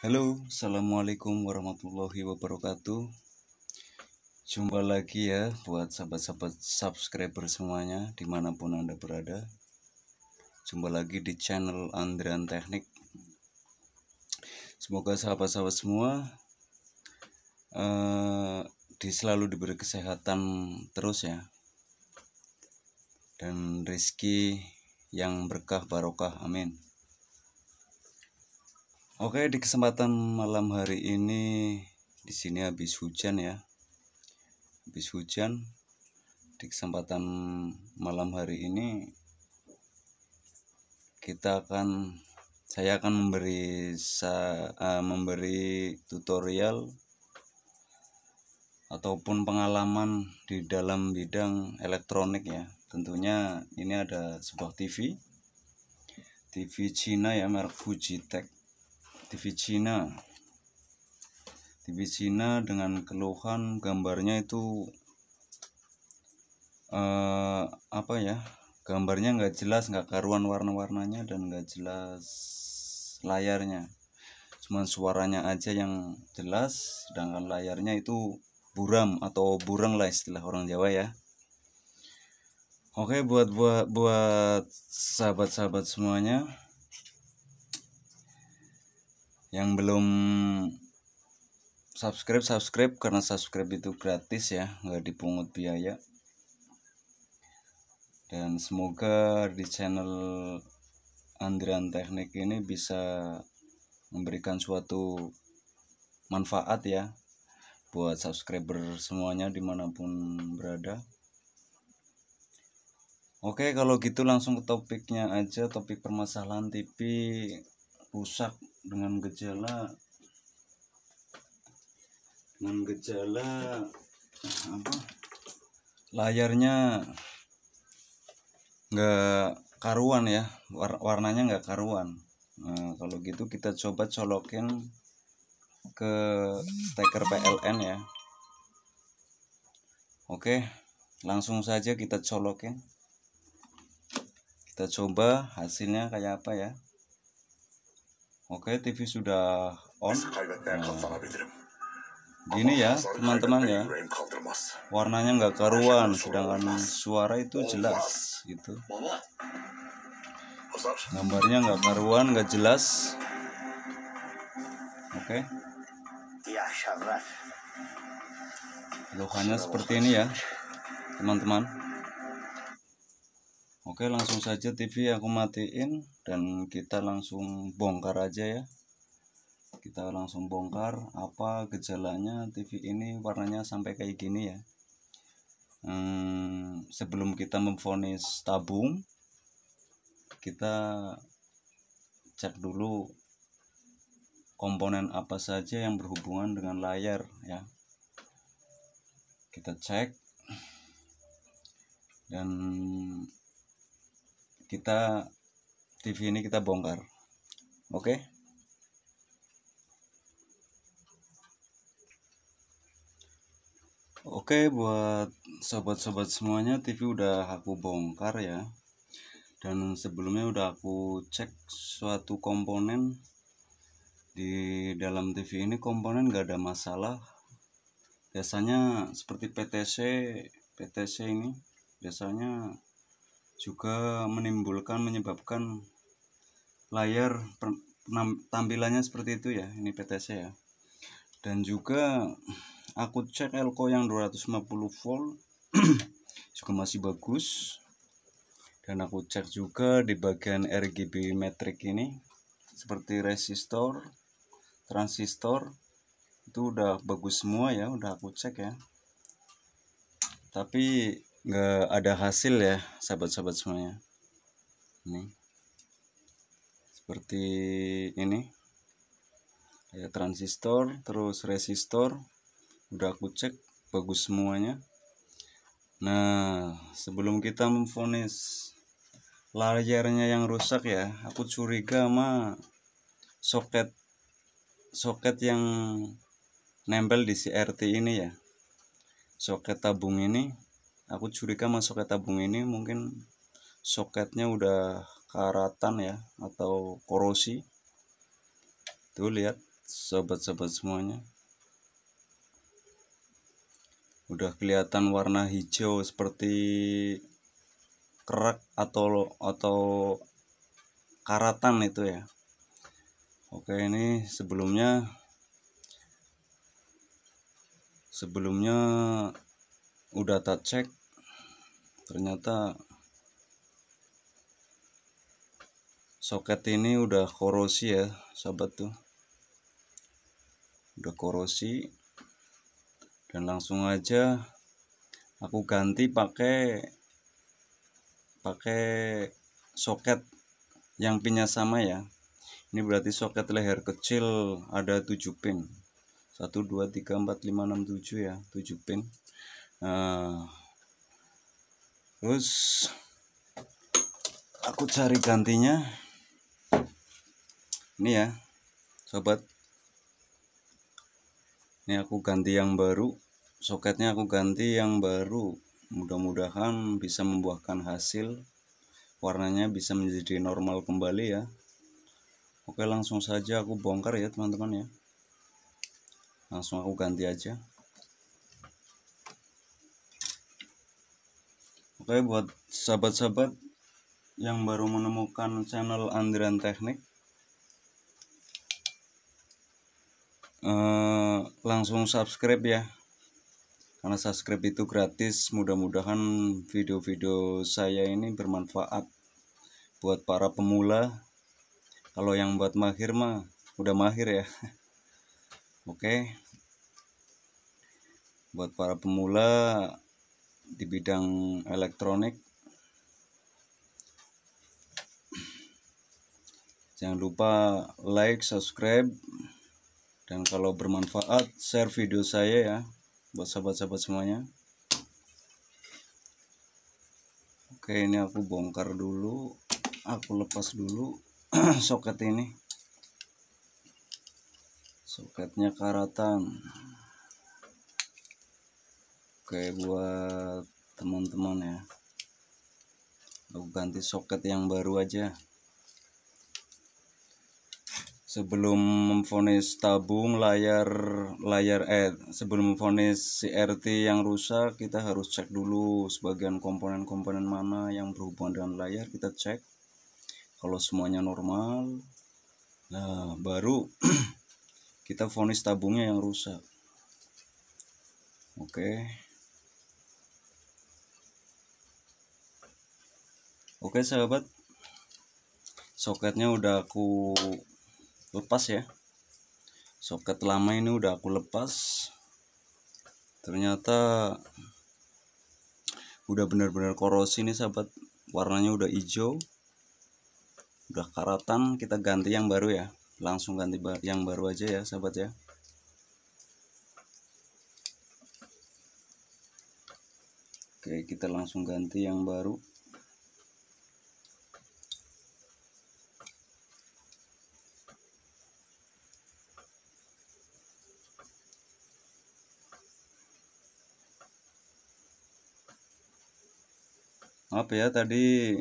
Halo, Assalamualaikum warahmatullahi wabarakatuh Jumpa lagi ya buat sahabat-sahabat subscriber semuanya dimanapun anda berada Jumpa lagi di channel Andrian Teknik Semoga sahabat-sahabat semua uh, di selalu diberi kesehatan terus ya Dan rezeki yang berkah barokah amin Oke, di kesempatan malam hari ini di sini habis hujan ya. Habis hujan di kesempatan malam hari ini kita akan saya akan memberi sa, uh, memberi tutorial ataupun pengalaman di dalam bidang elektronik ya. Tentunya ini ada sebuah TV TV Cina ya merek Fujitech TV Cina TV Cina dengan keluhan gambarnya itu uh, apa ya gambarnya nggak jelas nggak karuan warna-warnanya dan nggak jelas layarnya cuman suaranya aja yang jelas sedangkan layarnya itu buram atau burang lah istilah orang Jawa ya Oke buat buat buat sahabat-sahabat semuanya yang belum subscribe subscribe karena subscribe itu gratis ya nggak dipungut biaya dan semoga di channel Andrian Teknik ini bisa memberikan suatu manfaat ya buat subscriber semuanya dimanapun berada Oke kalau gitu langsung ke topiknya aja topik permasalahan TV rusak dengan gejala dengan gejala eh, apa layarnya nggak karuan ya war warnanya nggak karuan nah, kalau gitu kita coba colokin ke steker PLN ya oke langsung saja kita colokin kita coba hasilnya kayak apa ya Oke, TV sudah on. Nah. gini ya, teman-teman ya. Warnanya nggak karuan, sedangkan suara itu oh, jelas gitu. Gambarnya nggak karuan, nggak jelas. Oke. Lohannya seperti ini ya, teman-teman. Oke, langsung saja TV aku matiin dan kita langsung bongkar aja ya kita langsung bongkar apa gejalanya TV ini warnanya sampai kayak gini ya hmm, sebelum kita memfonis tabung kita cek dulu komponen apa saja yang berhubungan dengan layar ya kita cek dan kita TV ini kita bongkar oke okay? Oke okay, buat sobat-sobat semuanya TV udah aku bongkar ya dan sebelumnya udah aku cek suatu komponen di dalam TV ini komponen gak ada masalah biasanya seperti PTC PTC ini biasanya juga menimbulkan menyebabkan layar tampilannya seperti itu ya ini PTC ya dan juga aku cek elko yang 250 volt juga masih bagus dan aku cek juga di bagian RGB metric ini seperti resistor transistor itu udah bagus semua ya udah aku cek ya tapi nggak ada hasil ya sahabat-sahabat semuanya ini seperti ini ya transistor terus resistor udah aku cek bagus semuanya nah sebelum kita memfonis layarnya yang rusak ya aku curiga sama soket soket yang nempel di CRT ini ya soket tabung ini aku curiga masuk ke tabung ini mungkin soketnya udah karatan ya atau korosi tuh lihat sobat-sobat semuanya udah kelihatan warna hijau seperti kerak atau atau karatan itu ya Oke ini sebelumnya sebelumnya udah tak cek ternyata soket ini udah korosi ya sahabat tuh udah korosi dan langsung aja aku ganti pakai pakai soket yang pinnya sama ya ini berarti soket leher kecil ada 7 pin 1 2 3 4 5 6 7 ya 7 pin nah terus aku cari gantinya ini ya sobat ini aku ganti yang baru soketnya aku ganti yang baru mudah-mudahan bisa membuahkan hasil warnanya bisa menjadi normal kembali ya oke langsung saja aku bongkar ya teman-teman ya langsung aku ganti aja Oke buat sahabat-sahabat yang baru menemukan channel Andrian Teknik eh, langsung subscribe ya karena subscribe itu gratis mudah-mudahan video-video saya ini bermanfaat buat para pemula kalau yang buat mahir mah udah mahir ya oke buat para pemula di bidang elektronik jangan lupa like subscribe dan kalau bermanfaat share video saya ya buat sahabat-sahabat semuanya oke ini aku bongkar dulu aku lepas dulu soket ini soketnya karatan Oke buat teman-teman ya Aku ganti soket yang baru aja Sebelum memfonis tabung layar layar eh sebelum memfonis CRT yang rusak kita harus cek dulu sebagian komponen-komponen mana yang berhubungan dengan layar kita cek kalau semuanya normal nah baru kita fonis tabungnya yang rusak oke okay. Oke sahabat Soketnya udah aku lepas ya Soket lama ini udah aku lepas Ternyata Udah benar-benar korosi nih sahabat Warnanya udah hijau Udah karatan kita ganti yang baru ya Langsung ganti yang baru aja ya sahabat ya Oke kita langsung ganti yang baru Maaf ya tadi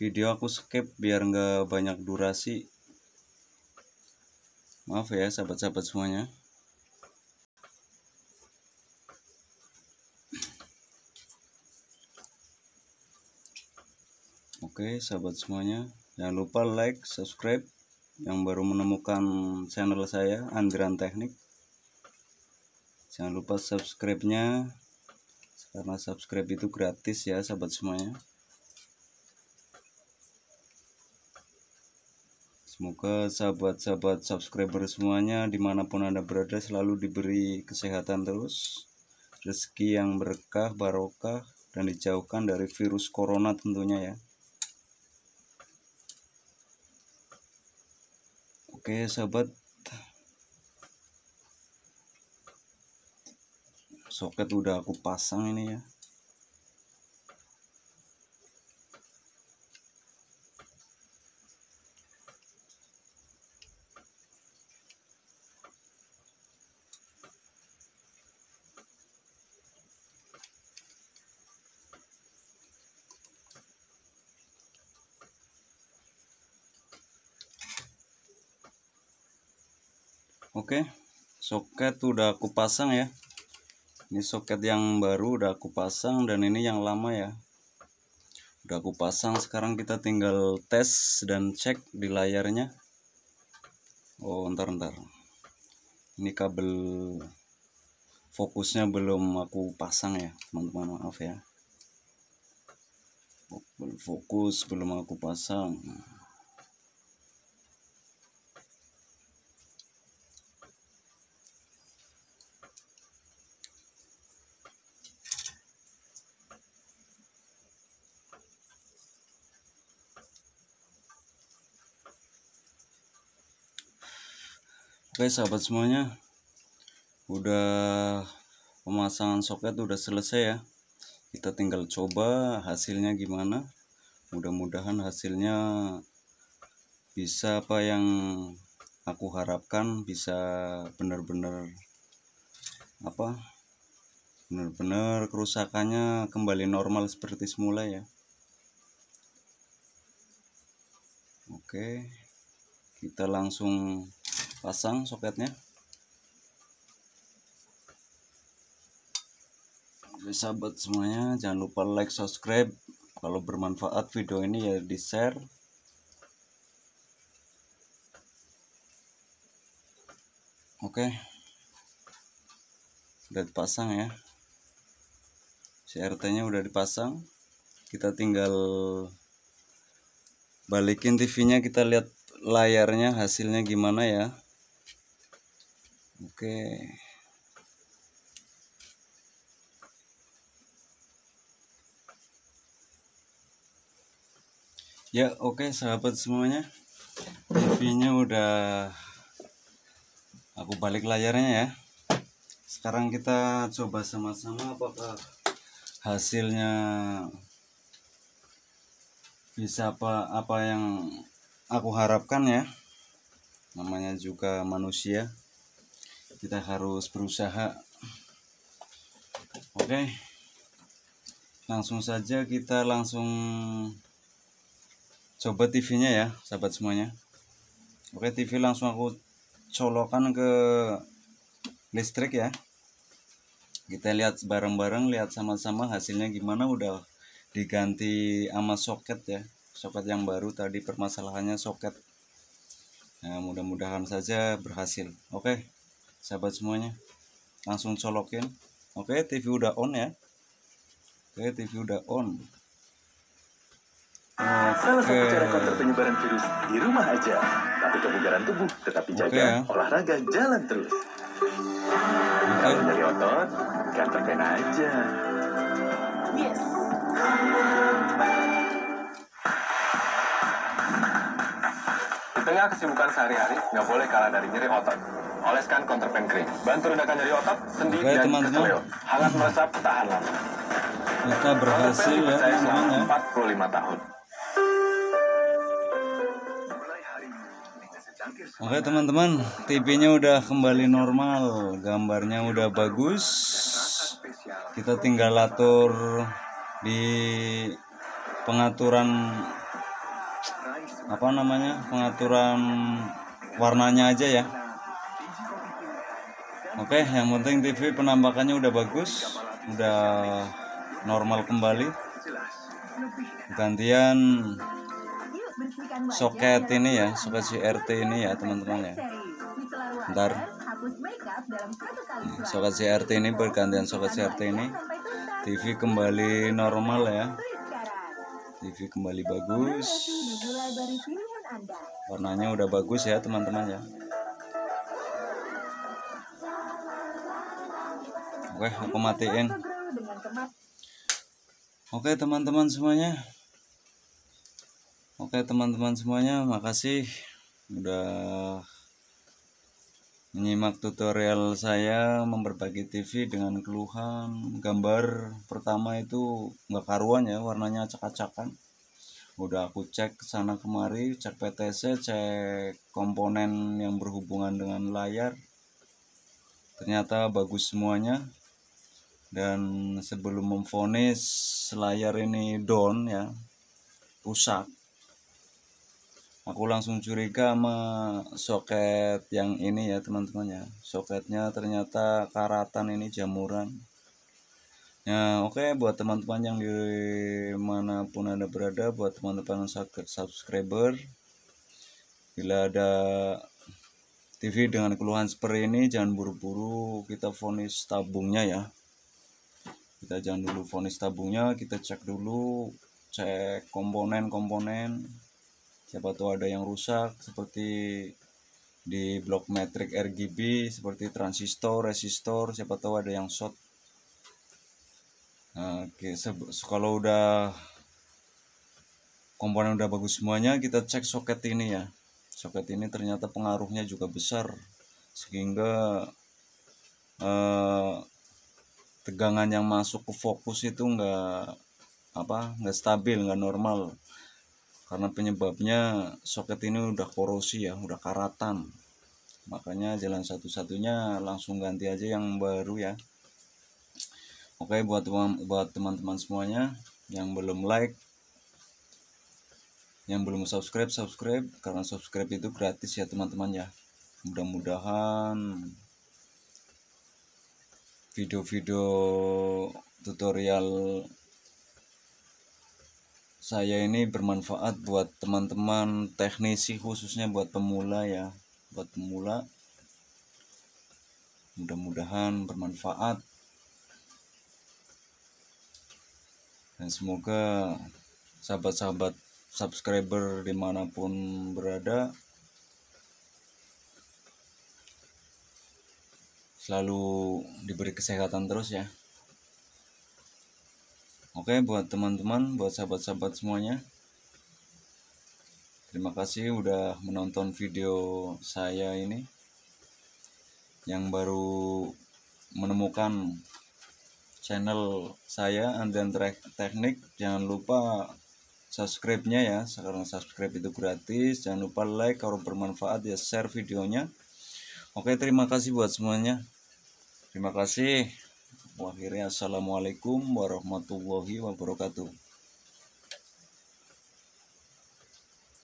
video aku skip biar nggak banyak durasi maaf ya sahabat-sahabat semuanya Oke sahabat semuanya jangan lupa like subscribe yang baru menemukan channel saya Andrian Teknik jangan lupa subscribe nya karena subscribe itu gratis ya sahabat semuanya semoga sahabat-sahabat subscriber semuanya dimanapun anda berada selalu diberi kesehatan terus rezeki yang berkah barokah dan dijauhkan dari virus corona tentunya ya oke sahabat soket udah aku pasang ini ya Oke, soket udah aku pasang ya ini soket yang baru udah aku pasang dan ini yang lama ya udah aku pasang sekarang kita tinggal tes dan cek di layarnya oh ntar ntar ini kabel fokusnya belum aku pasang ya teman-teman maaf ya fokus belum aku pasang Oke sahabat semuanya Udah Pemasangan soket udah selesai ya Kita tinggal coba Hasilnya gimana Mudah-mudahan hasilnya Bisa apa yang Aku harapkan bisa Benar-benar Apa Benar-benar kerusakannya Kembali normal seperti semula ya Oke, kita langsung pasang soketnya Oke sahabat semuanya jangan lupa like subscribe kalau bermanfaat video ini ya di share oke udah dipasang ya CRT nya udah dipasang kita tinggal balikin TV nya kita lihat layarnya hasilnya gimana ya oke ya oke sahabat semuanya TV-nya udah aku balik layarnya ya sekarang kita coba sama-sama apakah hasilnya bisa apa apa yang aku harapkan ya namanya juga manusia kita harus berusaha oke langsung saja kita langsung coba TV nya ya sahabat semuanya oke TV langsung aku colokan ke listrik ya kita lihat bareng-bareng lihat sama-sama hasilnya gimana udah diganti sama soket ya soket yang baru tadi permasalahannya soket nah, mudah-mudahan saja berhasil oke okay sahabat semuanya langsung colokin oke TV udah on ya oke TV udah on Okay. Salah satu cara kontrol penyebaran virus di rumah aja. Tapi kebugaran tubuh tetap dijaga, okay, ya. olahraga jalan terus. Okay. Kalau nyari otot, gantengan aja. Yes. Di tengah kesibukan sehari-hari, nggak boleh kalah dari nyeri otot. Oleskan counterpan krim. Bantu redakan nyeri otot sendi, Oke, dan teman -teman. Hangat meresap, tahan lama. Kita berhasil ya, teman-teman 45 ya. tahun. Oke teman-teman, TV-nya udah kembali normal, gambarnya udah bagus. Kita tinggal atur di pengaturan apa namanya? Pengaturan warnanya aja ya oke okay, yang penting TV penampakannya udah bagus udah normal kembali gantian soket ini ya soket CRT ini ya teman-teman ya ntar soket CRT ini bergantian soket CRT ini TV kembali normal ya TV kembali bagus warnanya udah bagus ya teman-teman ya Oke, aku matiin. Oke, teman-teman semuanya. Oke, teman-teman semuanya, makasih udah menyimak tutorial saya memperbaiki TV dengan keluhan gambar pertama itu nggak karuan ya warnanya acak-acakan udah aku cek sana kemari cek PTC cek komponen yang berhubungan dengan layar ternyata bagus semuanya dan sebelum memfonis layar ini down ya rusak aku langsung curiga sama soket yang ini ya teman-teman ya soketnya ternyata karatan ini jamuran ya oke okay, buat teman-teman yang dimanapun anda berada buat teman-teman subscriber bila ada TV dengan keluhan seperti ini jangan buru-buru kita fonis tabungnya ya kita jangan dulu vonis tabungnya kita cek dulu cek komponen-komponen siapa tahu ada yang rusak seperti di blok metrik RGB seperti transistor, resistor, siapa tahu ada yang short. Nah, kalau udah komponen udah bagus semuanya, kita cek soket ini ya. Soket ini ternyata pengaruhnya juga besar sehingga eh, tegangan yang masuk ke fokus itu nggak apa nggak stabil nggak normal karena penyebabnya soket ini udah korosi ya udah karatan makanya jalan satu-satunya langsung ganti aja yang baru ya oke buat buat teman-teman semuanya yang belum like yang belum subscribe subscribe karena subscribe itu gratis ya teman-teman ya mudah-mudahan video-video tutorial saya ini bermanfaat buat teman-teman teknisi khususnya buat pemula ya buat pemula mudah-mudahan bermanfaat dan semoga sahabat-sahabat subscriber dimanapun berada selalu diberi kesehatan terus ya oke buat teman-teman buat sahabat-sahabat semuanya terima kasih udah menonton video saya ini yang baru menemukan channel saya Andrian Teknik jangan lupa subscribe-nya ya Sekarang subscribe itu gratis jangan lupa like kalau bermanfaat ya share videonya oke terima kasih buat semuanya Terima kasih. Akhirnya assalamualaikum warahmatullahi wabarakatuh.